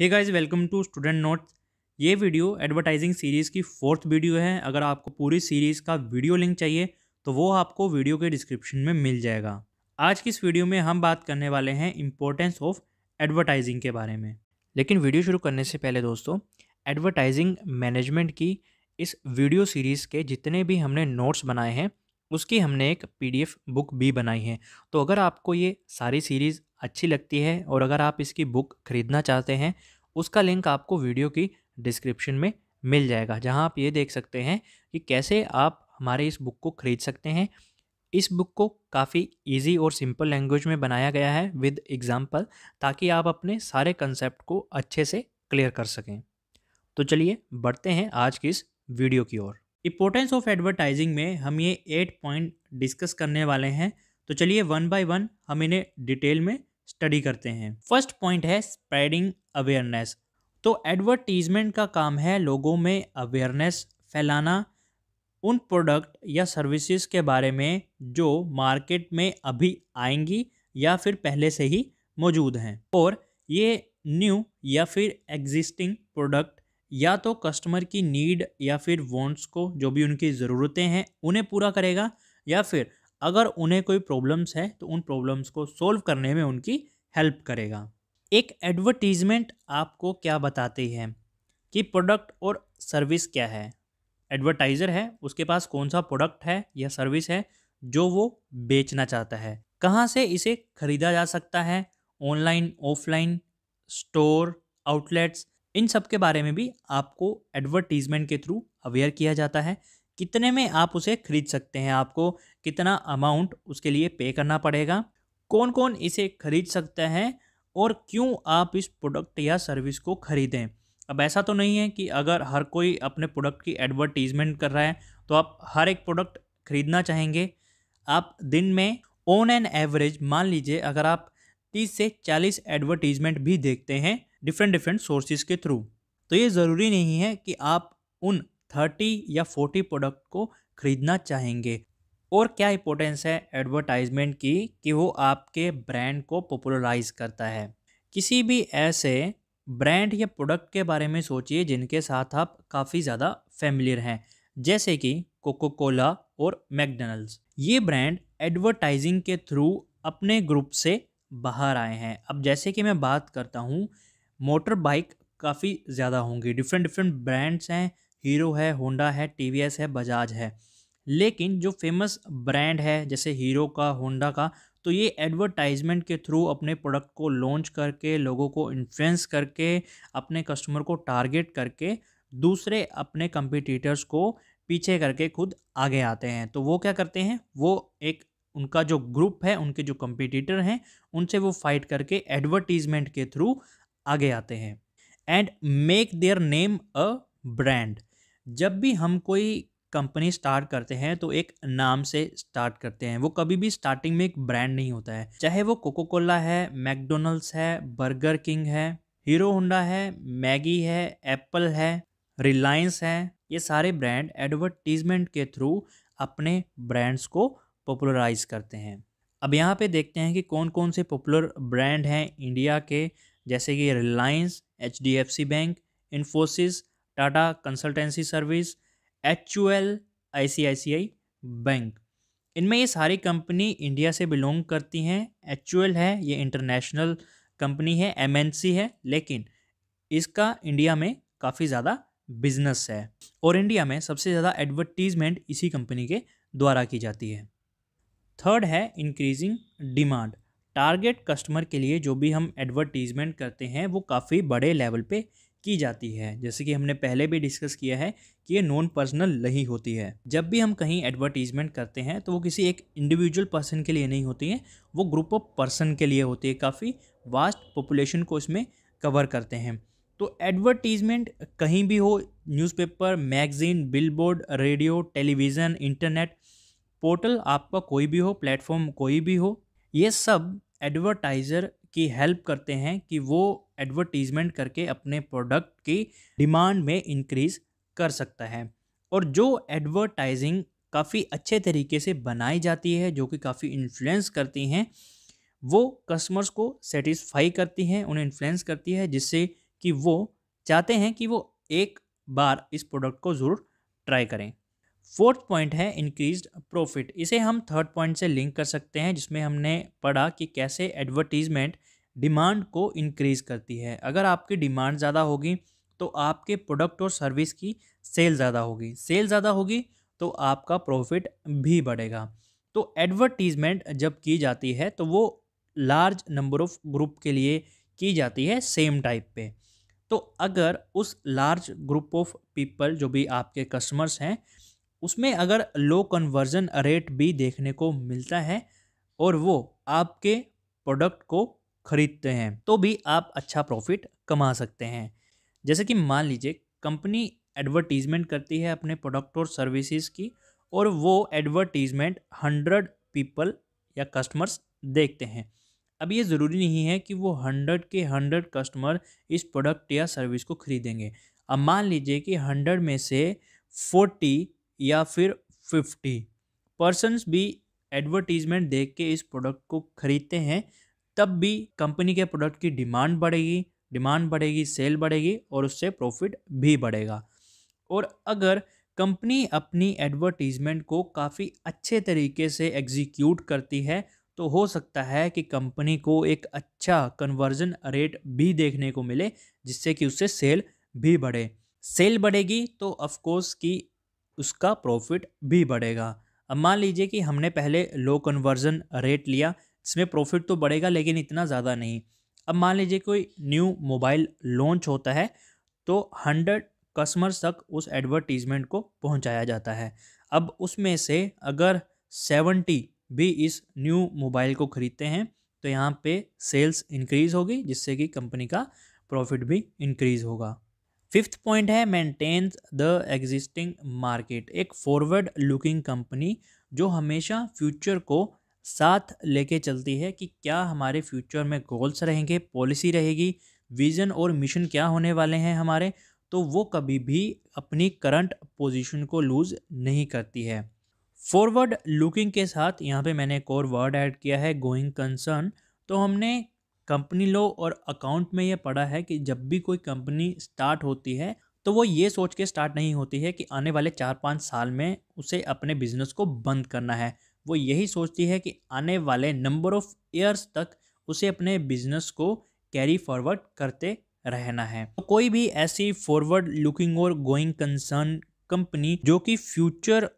hey guys welcome to student note ये video advertising series की fourth video है अगर आपको पूरी सीरीज़ का वीडियो लिंक चाहिए तो वो आपको वीडियो के डिस्क्रिप्शन में मिल जाएगा आज की इस वीडियो में हम बात करने वाले हैं इम्पोर्टेंस ऑफ एडवर्टाइजिंग के बारे में लेकिन वीडियो शुरू करने से पहले दोस्तों एडवर्टाइजिंग मैनेजमेंट की इस वीडियो सीरीज़ के जितने भी हमने नोट्स बनाए हैं उसकी हमने एक पीडीएफ बुक भी बनाई है तो अगर आपको ये सारी सीरीज़ अच्छी लगती है और अगर आप इसकी बुक खरीदना चाहते हैं उसका लिंक आपको वीडियो की डिस्क्रिप्शन में मिल जाएगा जहां आप ये देख सकते हैं कि कैसे आप हमारे इस बुक को ख़रीद सकते हैं इस बुक को काफ़ी इजी और सिंपल लैंग्वेज में बनाया गया है विद एग्ज़ाम्पल ताकि आप अपने सारे कंसेप्ट को अच्छे से क्लियर कर सकें तो चलिए बढ़ते हैं आज की इस वीडियो की ओर इंपॉर्टेंस ऑफ एडवर्टाइजिंग में हम ये एट पॉइंट डिस्कस करने वाले हैं तो चलिए वन बाय वन हम इन्हें डिटेल में स्टडी करते हैं फर्स्ट पॉइंट है स्प्रेडिंग अवेयरनेस तो एडवर्टीजमेंट का काम है लोगों में अवेयरनेस फैलाना उन प्रोडक्ट या सर्विसेज के बारे में जो मार्केट में अभी आएंगी या फिर पहले से ही मौजूद हैं और ये न्यू या फिर एग्जिस्टिंग प्रोडक्ट या तो कस्टमर की नीड या फिर वॉन्ट्स को जो भी उनकी ज़रूरतें हैं उन्हें पूरा करेगा या फिर अगर उन्हें कोई प्रॉब्लम्स है तो उन प्रॉब्लम्स को सोल्व करने में उनकी हेल्प करेगा एक एडवर्टीज़मेंट आपको क्या बताती है कि प्रोडक्ट और सर्विस क्या है एडवर्टाइज़र है उसके पास कौन सा प्रोडक्ट है या सर्विस है जो वो बेचना चाहता है कहाँ से इसे खरीदा जा सकता है ऑनलाइन ऑफलाइन स्टोर आउटलेट्स इन सब के बारे में भी आपको एडवर्टीज़मेंट के थ्रू अवेयर किया जाता है कितने में आप उसे खरीद सकते हैं आपको कितना अमाउंट उसके लिए पे करना पड़ेगा कौन कौन इसे खरीद सकता है और क्यों आप इस प्रोडक्ट या सर्विस को खरीदें अब ऐसा तो नहीं है कि अगर हर कोई अपने प्रोडक्ट की एडवर्टीजमेंट कर रहा है तो आप हर एक प्रोडक्ट खरीदना चाहेंगे आप दिन में ऑन एन एवरेज मान लीजिए अगर आप 30 से 40 एडवर्टीजमेंट भी देखते हैं डिफरेंट डिफरेंट सोर्सेज के थ्रू तो ये ज़रूरी नहीं है कि आप उन थर्टी या फोर्टी प्रोडक्ट को ख़रीदना चाहेंगे और क्या इंपॉर्टेंस है एडवर्टाइजमेंट की कि वो आपके ब्रांड को पॉपुलराइज करता है किसी भी ऐसे ब्रांड या प्रोडक्ट के बारे में सोचिए जिनके साथ आप काफ़ी ज़्यादा फेमिलियर हैं जैसे कि कोको कोला और मैकडोनल्ड्स ये ब्रांड एडवर्टाइजिंग के थ्रू अपने ग्रुप से बाहर आए हैं अब जैसे कि मैं बात करता हूँ मोटर बाइक काफ़ी ज़्यादा होंगी डिफरेंट डिफरेंट ब्रांड्स हैं हीरो है होंडा है टी है बजाज है लेकिन जो फेमस ब्रांड है जैसे हीरो का होंडा का तो ये एडवर्टाइजमेंट के थ्रू अपने प्रोडक्ट को लॉन्च करके लोगों को इन्फ्लुएंस करके अपने कस्टमर को टारगेट करके दूसरे अपने कंपिटिटर्स को पीछे करके खुद आगे आते हैं तो वो क्या करते हैं वो एक उनका जो ग्रुप है उनके जो कंपिटिटर हैं उनसे वो फाइट करके एडवर्टीजमेंट के थ्रू आगे आते हैं and make their name a brand जब भी हम कोई कंपनी स्टार्ट करते हैं तो एक नाम से स्टार्ट करते हैं वो कभी भी स्टार्टिंग में एक ब्रांड नहीं होता है चाहे वो कोको कोला है मैकडोनल्ड्स है बर्गर किंग है हीरो होंडा है मैगी है एप्पल है रिलायंस है ये सारे ब्रांड एडवर्टीजमेंट के थ्रू अपने ब्रांड्स को पॉपुलराइज करते हैं अब यहाँ पे देखते हैं कि कौन कौन से पॉपुलर ब्रांड हैं इंडिया के जैसे कि Reliance H bank Infosys Tata consultancy service H U L I C I C I bank इनमें ये सारी कंपनी इंडिया से बिलोंग करती हैं एच यू एल है ये इंटरनेशनल कंपनी है एम एन सी है लेकिन इसका इंडिया में काफ़ी ज़्यादा बिजनेस है और इंडिया में सबसे ज़्यादा एडवर्टीजमेंट इसी कंपनी के द्वारा की जाती है थर्ड है इंक्रीजिंग डिमांड टारगेट कस्टमर के लिए जो भी हम एडवर्टीजमेंट करते हैं वो काफ़ी बड़े लेवल पे की जाती है जैसे कि हमने पहले भी डिस्कस किया है कि ये नॉन पर्सनल नहीं होती है जब भी हम कहीं एडवर्टीजमेंट करते हैं तो वो किसी एक इंडिविजुअल पर्सन के लिए नहीं होती है वो ग्रुप ऑफ पर्सन के लिए होती है काफ़ी वास्ट पॉपुलेशन को इसमें कवर करते हैं तो एडवर्टीजमेंट कहीं भी हो newspaper magazine billboard radio television internet portal आपका कोई भी हो प्लेटफॉर्म कोई भी हो ये सब एडवर्टाइज़र की हेल्प करते हैं कि वो एडवर्टीज़मेंट करके अपने प्रोडक्ट की डिमांड में इंक्रीज़ कर सकता है और जो एडवर्टाइजिंग काफ़ी अच्छे तरीके से बनाई जाती है जो कि काफ़ी इन्फ्लुएंस करती हैं वो कस्टमर्स को सेटिस्फाई करती हैं उन्हें इन्फ्लुएंस करती है जिससे कि वो चाहते हैं कि वो एक बार इस प्रोडक्ट को ज़रूर ट्राई करें फोर्थ पॉइंट है इंक्रीज्ड प्रॉफिट इसे हम थर्ड पॉइंट से लिंक कर सकते हैं जिसमें हमने पढ़ा कि कैसे एडवर्टीज़मेंट डिमांड को इंक्रीज़ करती है अगर आपकी डिमांड ज़्यादा होगी तो आपके प्रोडक्ट और सर्विस की सेल ज़्यादा होगी सेल ज़्यादा होगी तो आपका प्रॉफिट भी बढ़ेगा तो एडवर्टीज़मेंट जब की जाती है तो वो लार्ज नंबर ऑफ ग्रुप के लिए की जाती है सेम टाइप पे तो अगर उस लार्ज ग्रुप ऑफ पीपल जो भी आपके कस्टमर्स हैं उसमें अगर लो कन्वर्जन रेट भी देखने को मिलता है और वो आपके प्रोडक्ट को खरीदते हैं तो भी आप अच्छा प्रॉफिट कमा सकते हैं जैसे कि मान लीजिए कंपनी एडवर्टीज़मेंट करती है अपने प्रोडक्ट और सर्विसेज की और वो एडवर्टीज़मेंट हंड्रेड पीपल या कस्टमर्स देखते हैं अब ये ज़रूरी नहीं है कि वो हंड्रेड के हंड्रेड कस्टमर इस प्रोडक्ट या सर्विस को खरीदेंगे अब मान लीजिए कि हंड्रेड में से फोर्टी या फिर फिफ्टी पर्सनस भी एडवर्टीज़मेंट देख के इस प्रोडक्ट को ख़रीदते हैं तब भी कंपनी के प्रोडक्ट की डिमांड बढ़ेगी डिमांड बढ़ेगी सेल बढ़ेगी और उससे प्रॉफिट भी बढ़ेगा और अगर कंपनी अपनी एडवर्टीज़मेंट को काफ़ी अच्छे तरीके से एग्जीक्यूट करती है तो हो सकता है कि कंपनी को एक अच्छा कन्वर्जन रेट भी देखने को मिले जिससे कि उससे सेल भी बढ़े सेल बढ़ेगी तो ऑफकोर्स की उसका प्रॉफिट भी बढ़ेगा अब मान लीजिए कि हमने पहले लो कन्वर्जन रेट लिया इसमें प्रॉफिट तो बढ़ेगा लेकिन इतना ज़्यादा नहीं अब मान लीजिए कोई न्यू मोबाइल लॉन्च होता है तो हंड्रेड कस्टमर्स तक उस एडवर्टीज़मेंट को पहुंचाया जाता है अब उसमें से अगर सेवेंटी भी इस न्यू मोबाइल को ख़रीदते हैं तो यहाँ पे सेल्स इंक्रीज़ होगी जिससे कि कंपनी का प्रॉफिट भी इंक्रीज़ होगा फिफ्थ पॉइंट है मेंटेन्स द एग्जिस्टिंग मार्केट एक फॉरवर्ड लुकिंग कंपनी जो हमेशा फ्यूचर को साथ लेके चलती है कि क्या हमारे फ्यूचर में गोल्स रहेंगे पॉलिसी रहेगी विजन और मिशन क्या होने वाले हैं हमारे तो वो कभी भी अपनी करंट पोजीशन को लूज़ नहीं करती है फॉरवर्ड लुकिंग के साथ यहाँ पे मैंने एक और वर्ड ऐड किया है गोइंग कंसर्न तो हमने कंपनी लो और अकाउंट में ये पड़ा है कि जब भी कोई कंपनी स्टार्ट होती है तो वो ये सोच के स्टार्ट नहीं होती है कि आने वाले चार पाँच साल में उसे अपने बिजनेस को बंद करना है वो यही सोचती है कि आने वाले नंबर ऑफ ईयर्स तक उसे अपने बिजनेस को कैरी फॉरवर्ड करते रहना है तो कोई भी ऐसी फॉरवर्ड लुकिंग और गोइंग कंसर्न कंपनी जो कि फ्यूचर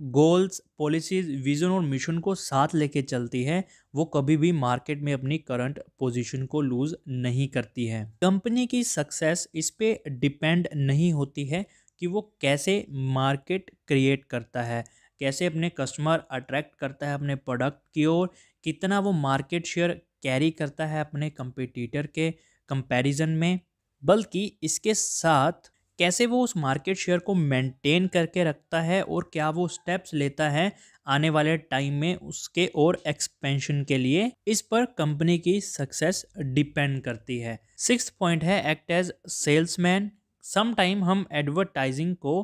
गोल्स पॉलिसीज विजन और मिशन को साथ लेके चलती है वो कभी भी मार्केट में अपनी करंट पोजीशन को लूज नहीं करती है कंपनी की सक्सेस इस पे डिपेंड नहीं होती है कि वो कैसे मार्केट क्रिएट करता है कैसे अपने कस्टमर अट्रैक्ट करता है अपने प्रोडक्ट की ओर कितना वो मार्केट शेयर कैरी करता है अपने कंपिटिटर के कंपैरिजन में बल्कि इसके साथ कैसे वो उस मार्केट शेयर को मेंटेन करके रखता है और क्या वो स्टेप्स लेता है आने वाले टाइम में उसके और एक्सपेंशन के लिए इस पर कंपनी की सक्सेस डिपेंड करती है सिक्स पॉइंट है एक्ट एज सेल्समैन समटाइम हम एडवर्टाइजिंग को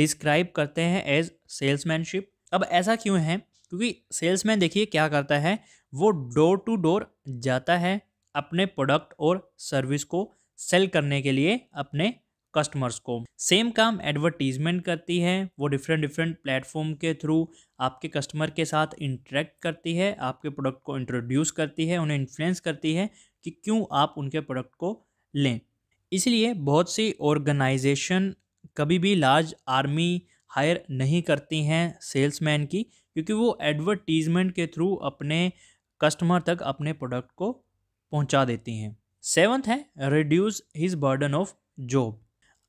डिस्क्राइब करते हैं एज सेल्समैनशिप अब ऐसा क्यों है क्योंकि सेल्समैन देखिए क्या करता है वो डोर टू डोर जाता है अपने प्रोडक्ट और सर्विस को सेल करने के लिए अपने कस्टमर्स को सेम काम एडवर्टीजमेंट करती है वो डिफरेंट डिफरेंट प्लेटफॉर्म के थ्रू आपके कस्टमर के साथ इंटरेक्ट करती है आपके प्रोडक्ट को इंट्रोड्यूस करती है उन्हें इन्फ्लुएंस करती है कि क्यों आप उनके प्रोडक्ट को लें इसलिए बहुत सी ऑर्गेनाइजेशन कभी भी लार्ज आर्मी हायर नहीं करती हैं सेल्समैन की क्योंकि वो एडवर्टीजमेंट के थ्रू अपने कस्टमर तक अपने प्रोडक्ट को पहुंचा देती हैं सेवन्थ है reduce his burden of job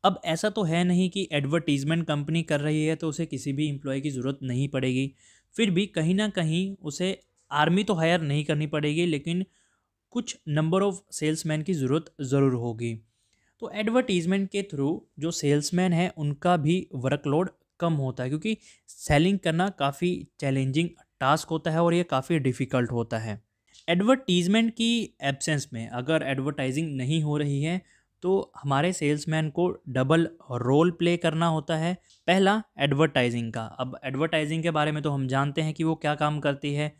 अब ऐसा तो है नहीं कि एडवर्टीज़मेंट कंपनी कर रही है तो उसे किसी भी इम्प्लॉय की ज़रूरत नहीं पड़ेगी फिर भी कहीं ना कहीं उसे आर्मी तो हायर नहीं करनी पड़ेगी लेकिन कुछ नंबर ऑफ़ सेल्समैन की ज़रूरत ज़रूर होगी तो एडवर्टीज़मेंट के थ्रू जो सेल्समैन है उनका भी वर्कलोड कम होता है क्योंकि सेलिंग करना काफ़ी चैलेंजिंग टास्क होता है और ये काफ़ी डिफ़िकल्ट होता है एडवर्टीज़मेंट की एब्सेंस में अगर एडवर्टाइजिंग नहीं हो रही है तो हमारे सेल्समैन को डबल रोल प्ले करना होता है पहला एडवर्टाइजिंग का अब एडवर्टाइजिंग के बारे में तो हम जानते हैं कि वो क्या काम करती है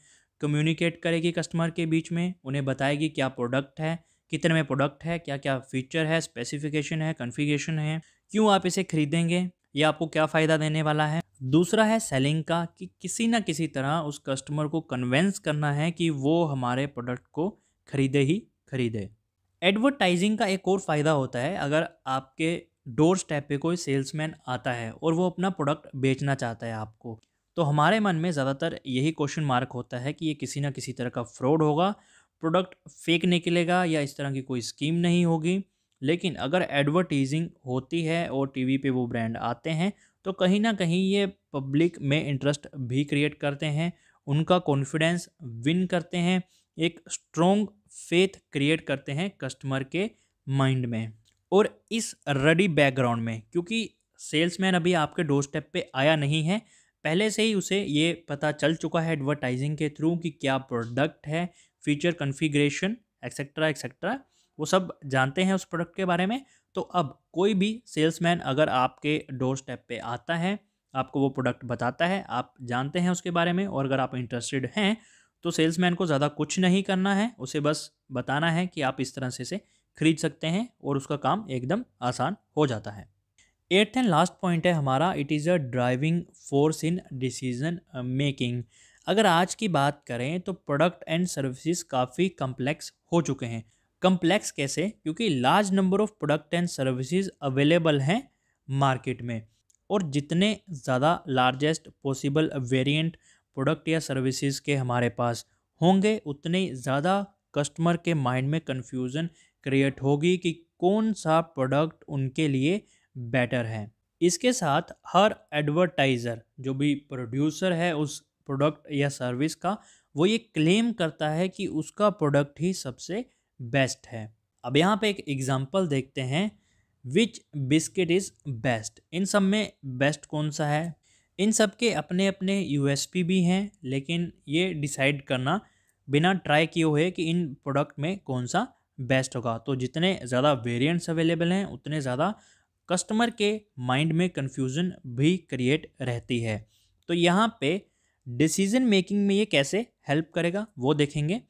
कम्युनिकेट करेगी कस्टमर के बीच में उन्हें बताएगी क्या प्रोडक्ट है कितने में प्रोडक्ट है क्या क्या फीचर है स्पेसिफिकेशन है कन्फिगेशन है क्यों आप इसे खरीदेंगे ये आपको क्या फ़ायदा देने वाला है दूसरा है सेलिंग का कि किसी ना किसी तरह उस कस्टमर को कन्वेंस करना है कि वो हमारे प्रोडक्ट को खरीदे ही खरीदे एडवर्टाइजिंग का एक और फ़ायदा होता है अगर आपके डोर स्टेप पे कोई सेल्समैन आता है और वो अपना प्रोडक्ट बेचना चाहता है आपको तो हमारे मन में ज़्यादातर यही क्वेश्चन मार्क होता है कि ये किसी ना किसी तरह का फ्रॉड होगा प्रोडक्ट फेक निकलेगा या इस तरह की कोई स्कीम नहीं होगी लेकिन अगर एडवर्टीजिंग होती है और टीवी पे वो ब्रांड आते हैं तो कहीं ना कहीं ये पब्लिक में इंटरेस्ट भी क्रिएट करते हैं उनका कॉन्फिडेंस विन करते हैं एक स्ट्रॉन्ग फेथ क्रिएट करते हैं कस्टमर के माइंड में और इस रडी बैकग्राउंड में क्योंकि सेल्समैन अभी आपके डोर स्टेप पर आया नहीं है पहले से ही उसे ये पता चल चुका है एडवर्टाइजिंग के थ्रू कि क्या प्रोडक्ट है फीचर कन्फिग्रेशन एक्सेट्रा एक्सेट्रा वो सब जानते हैं उस प्रोडक्ट के बारे में तो अब कोई भी सेल्समैन अगर आपके डोर स्टेप पर आता है आपको वो प्रोडक्ट बताता है आप जानते हैं उसके बारे में और अगर आप इंटरेस्टेड हैं तो सेल्समैन को ज़्यादा कुछ नहीं करना है उसे बस बताना है कि आप इस तरह से इसे खरीद सकते हैं और उसका काम एकदम आसान हो जाता है एट्थ एंड लास्ट पॉइंट है हमारा it is a driving force in decision making अगर आज की बात करें तो प्रोडक्ट एंड सर्विसेज काफ़ी कम्प्लेक्स हो चुके हैं कम्प्लेक्स कैसे क्योंकि large number of product and services available हैं मार्केट में और जितने ज़्यादा लार्जेस्ट पॉसिबल वेरिएंट प्रोडक्ट या सर्विसेज के हमारे पास होंगे उतने ज़्यादा कस्टमर के माइंड में कन्फ्यूज़न क्रिएट होगी कि कौन सा प्रोडक्ट उनके लिए बेटर है इसके साथ हर एडवर्टाइज़र जो भी प्रोड्यूसर है उस प्रोडक्ट या सर्विस का वो ये क्लेम करता है कि उसका प्रोडक्ट ही सबसे बेस्ट है अब यहाँ पे एक एग्ज़ाम्पल देखते हैं विच बिस्किट इज़ बेस्ट इन सब में बेस्ट कौन सा है इन सब के अपने अपने यू भी हैं लेकिन ये डिसाइड करना बिना ट्राई किए हुए कि इन प्रोडक्ट में कौन सा बेस्ट होगा तो जितने ज़्यादा वेरिएंट्स अवेलेबल हैं उतने ज़्यादा कस्टमर के माइंड में कन्फ्यूज़न भी क्रिएट रहती है तो यहाँ पे डिसीज़न मेकिंग में ये कैसे हेल्प करेगा वो देखेंगे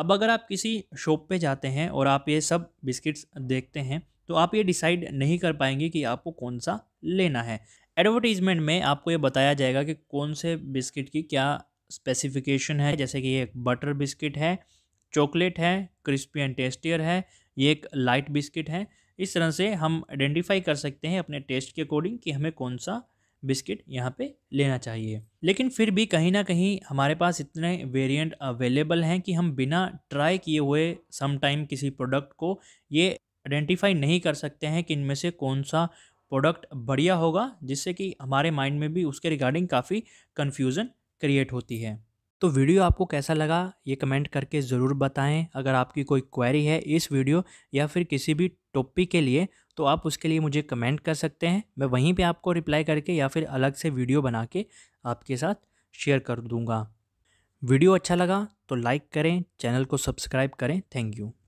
अब अगर आप किसी शॉप पे जाते हैं और आप ये सब बिस्किट्स देखते हैं तो आप ये डिसाइड नहीं कर पाएंगे कि आपको कौन सा लेना है एडवर्टीज़मेंट में आपको ये बताया जाएगा कि कौन से बिस्किट की क्या स्पेसिफिकेशन है जैसे कि ये एक बटर बिस्किट है चॉकलेट है क्रिस्पी एंड टेस्टियर है ये एक लाइट बिस्किट है इस तरह से हम आइडेंटिफाई कर सकते हैं अपने टेस्ट के अकॉर्डिंग कि हमें कौन सा बिस्किट यहाँ पे लेना चाहिए लेकिन फिर भी कहीं ना कहीं हमारे पास इतने वेरिएंट अवेलेबल हैं कि हम बिना ट्राई किए हुए समटाइम किसी प्रोडक्ट को ये आइडेंटिफाई नहीं कर सकते हैं कि इनमें से कौन सा प्रोडक्ट बढ़िया होगा जिससे कि हमारे माइंड में भी उसके रिगार्डिंग काफ़ी कन्फ्यूज़न क्रिएट होती है तो वीडियो आपको कैसा लगा ये कमेंट करके ज़रूर बताएं अगर आपकी कोई क्वेरी है इस वीडियो या फिर किसी भी टॉपिक के लिए तो आप उसके लिए मुझे कमेंट कर सकते हैं मैं वहीं पे आपको रिप्लाई करके या फिर अलग से वीडियो बना के आपके साथ शेयर कर दूंगा वीडियो अच्छा लगा तो लाइक करें चैनल को सब्सक्राइब करें थैंक यू